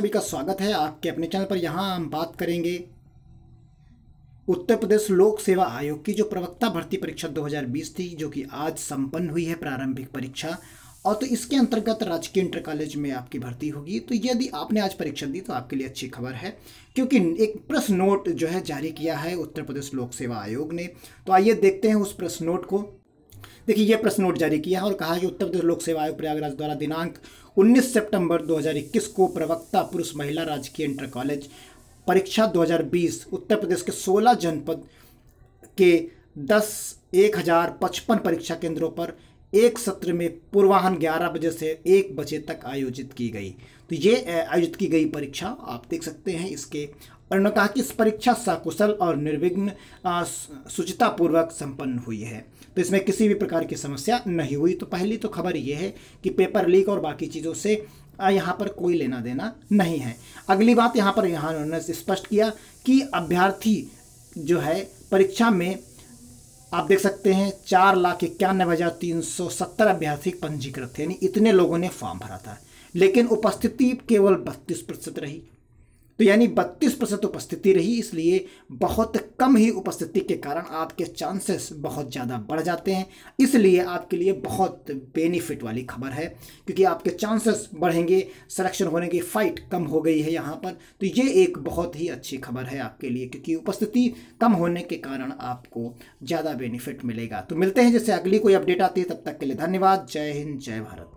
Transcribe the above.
सभी का स्वागत है आपके अपने चैनल पर यहाँ हम बात करेंगे उत्तर प्रदेश लोक सेवा आयोग की जो प्रवक्ता भर्ती परीक्षा 2020 थी जो कि आज संपन्न हुई है प्रारंभिक परीक्षा और तो इसके अंतर्गत राजकीय इंटर कॉलेज में आपकी भर्ती होगी तो यदि आपने आज परीक्षा दी तो आपके लिए अच्छी खबर है क्योंकि एक प्रश्न नोट जो है जारी किया है उत्तर प्रदेश लोक सेवा आयोग ने तो आइए देखते हैं उस प्रश्न नोट को देखिए यह प्रश्न नोट जारी किया है और कहा कि उत्तर प्रदेश लोक सेवा आयोग प्रयागराज द्वारा दिनांक 19 सितंबर 2021 को प्रवक्ता पुरुष महिला राजकीय इंटर कॉलेज परीक्षा 2020 उत्तर प्रदेश के 16 जनपद के दस एक हज़ार पचपन परीक्षा केंद्रों पर एक सत्र में पूर्वाहन 11 बजे से एक बजे तक आयोजित की गई तो ये आयोजित की गई परीक्षा आप देख सकते हैं इसके और उन्होंने कहा कि इस परीक्षा सकुशल और निर्विघ्न सुचितापूर्वक संपन्न हुई है तो इसमें किसी भी प्रकार की समस्या नहीं हुई तो पहली तो खबर यह है कि पेपर लीक और बाकी चीज़ों से यहाँ पर कोई लेना देना नहीं है अगली बात यहाँ पर यहाँ उन्होंने स्पष्ट किया कि अभ्यर्थी जो है परीक्षा में आप देख सकते हैं चार लाख इक्यानवे हज़ार तीन सौ सत्तर अभ्यर्थी पंजीकृत थे यानी इतने लोगों ने फॉर्म भरा था लेकिन उपस्थिति केवल बत्तीस प्रतिशत रही तो यानी 32 परसेंट उपस्थिति रही इसलिए बहुत कम ही उपस्थिति के कारण आपके चांसेस बहुत ज़्यादा बढ़ जाते हैं इसलिए आपके लिए बहुत बेनिफिट वाली खबर है क्योंकि आपके चांसेस बढ़ेंगे सिलेक्शन होने की फ़ाइट कम हो गई है यहाँ पर तो ये एक बहुत ही अच्छी खबर है आपके लिए क्योंकि उपस्थिति कम होने के कारण आपको ज़्यादा बेनिफिट मिलेगा तो मिलते हैं जैसे अगली कोई अपडेट आती है तब तक के लिए धन्यवाद जय हिंद जय भारत